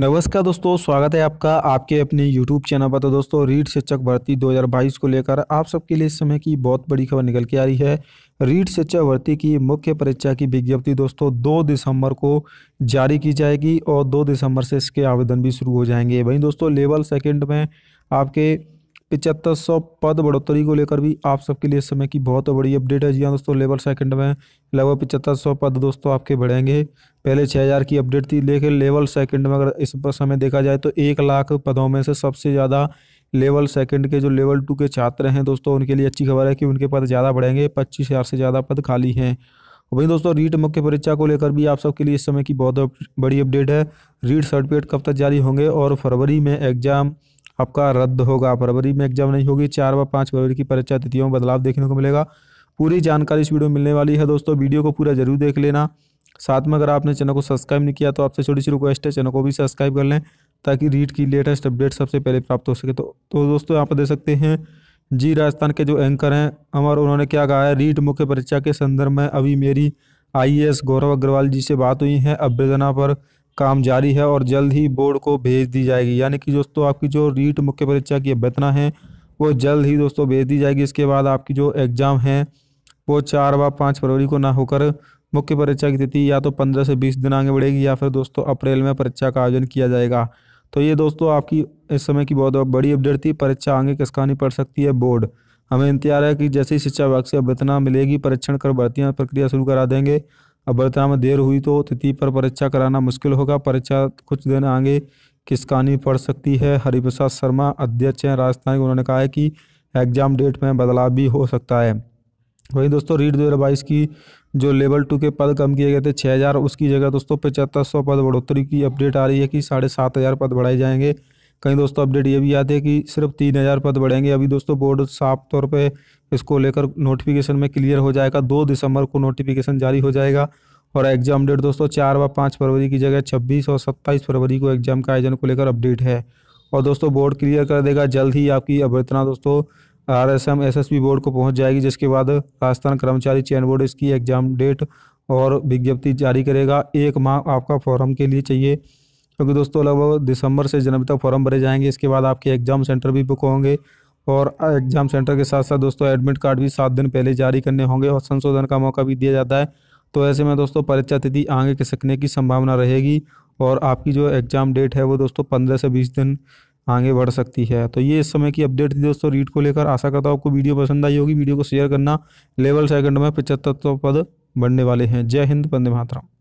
नमस्कार दोस्तों स्वागत है आपका आपके अपने YouTube चैनल पर तो दोस्तों रीट शिक्षक भर्ती 2022 को लेकर आप सबके लिए इस समय की बहुत बड़ी खबर निकल के आ रही है रीट शिक्षक भर्ती की मुख्य परीक्षा की विज्ञप्ति दोस्तों 2 दिसंबर को जारी की जाएगी और 2 दिसंबर से इसके आवेदन भी शुरू हो जाएंगे वहीं दोस्तों लेवल सेकेंड में आपके पिचहत्तर सौ पद बढ़ोतरी को लेकर भी आप सबके लिए समय की बहुत बड़ी अपडेट है जी हाँ दोस्तों लेवल सेकंड में लगभग पिचहत्तर सौ पद दोस्तों आपके बढ़ेंगे पहले छः हज़ार की अपडेट थी लेकिन लेवल सेकंड में अगर इस पर समय देखा जाए तो एक लाख पदों में से सबसे ज़्यादा लेवल सेकंड के जो लेवल टू के छात्र हैं दोस्तों उनके लिए अच्छी खबर है कि उनके पद ज़्यादा बढ़ेंगे पच्चीस हज़ार से ज़्यादा पद खाली हैं वहीं दोस्तों रीट मुख्य परीक्षा को लेकर भी आप सबके लिए इस समय की बहुत बड़ी अपडेट है रीट सर्टिफिकेट कब तक जारी होंगे और फरवरी में एग्ज़ाम आपका रद्द होगा फरवरी में एग्जाम नहीं होगी चार व पाँच फरवरी की परीक्षा तिथियों में बदलाव देखने को मिलेगा पूरी जानकारी इस वीडियो में मिलने वाली है दोस्तों वीडियो को पूरा जरूर देख लेना साथ में अगर आपने चैनल को सब्सक्राइब नहीं किया तो आपसे छोटी सी रिक्वेस्ट है चैनल को भी सब्सक्राइब कर लें ताकि रीड की लेटेस्ट अपडेट सबसे पहले प्राप्त हो सके तो तो दोस्तों यहाँ पर दे सकते हैं जी राजस्थान के जो एंकर हैं अमर उन्होंने क्या कहा है रीट मुख्य परीक्षा के संदर्भ में अभी मेरी आईएएस गौरव अग्रवाल जी से बात हुई है अभ्यर्थना पर काम जारी है और जल्द ही बोर्ड को भेज दी जाएगी यानी कि दोस्तों आपकी जो रीट मुख्य परीक्षा की अभ्यर्थना है वो जल्द ही दोस्तों भेज दी जाएगी इसके बाद आपकी जो एग्ज़ाम है वो चार व पाँच फरवरी को ना होकर मुख्य परीक्षा की तिथि या तो पंद्रह से बीस दिन आगे बढ़ेगी या फिर दोस्तों अप्रैल में परीक्षा का आयोजन किया जाएगा तो ये दोस्तों आपकी इस समय की बहुत बड़ी अपडेट थी परीक्षा आगे किस कहानी पड़ सकती है बोर्ड हमें इंतजार है कि जैसे ही शिक्षा विभाग से अभ्यर्थना मिलेगी परीक्षण कर भर्तियाँ प्रक्रिया शुरू करा देंगे अब में देर हुई तो तिथि पर परीक्षा कराना मुश्किल होगा परीक्षा कुछ दिन आगे किसकानी पड़ सकती है हरिप्रसाद शर्मा अध्यक्ष हैं राजस्थान के उन्होंने कहा है कि एग्जाम डेट में बदलाव भी हो सकता है वही दोस्तों रीट दो की जो लेवल टू के पद कम किए गए थे छः हज़ार उसकी जगह दोस्तों पचहत्तर सौ पद बढ़ोतरी की अपडेट आ रही है कि साढ़े सात हज़ार पद बढ़ाए जाएंगे कहीं दोस्तों अपडेट ये भी आते हैं कि सिर्फ तीन हज़ार पद बढ़ेंगे अभी दोस्तों बोर्ड साफ तौर पे इसको लेकर नोटिफिकेशन में क्लियर हो जाएगा दो दिसंबर को नोटिफिकेशन जारी हो जाएगा और एग्जाम डेट दोस्तों चार व पाँच फरवरी की जगह छब्बीस और सत्ताईस फरवरी को एग्जाम का आयोजन को लेकर अपडेट है और दोस्तों बोर्ड क्लियर कर देगा जल्द ही आपकी अभ्यर्थना दोस्तों R S M S S P board को पहुंच जाएगी जिसके बाद राजस्थान कर्मचारी चयन बोर्ड इसकी एग्जाम डेट और विज्ञप्ति जारी करेगा एक माह आपका फॉर्म के लिए चाहिए क्योंकि दोस्तों लगभग दिसंबर से जनवरी तक फॉर्म भरे जाएंगे इसके बाद आपके एग्ज़ाम सेंटर भी बुक होंगे और एग्ज़ाम सेंटर के साथ साथ दोस्तों एडमिट कार्ड भी सात दिन पहले जारी करने होंगे और संशोधन का मौका भी दिया जाता है तो ऐसे में दोस्तों परीक्षा तिथि आगे खिसकने की संभावना रहेगी और आपकी जो एग्ज़ाम डेट है वो दोस्तों पंद्रह से बीस दिन आगे बढ़ सकती है तो ये इस समय की अपडेट थी दोस्तों रीड को लेकर आशा करता हूँ आपको वीडियो पसंद आई होगी वीडियो को शेयर करना लेवल सेकंड में पचहत्तर पद बढ़ने वाले हैं जय हिंद बंदे मातरम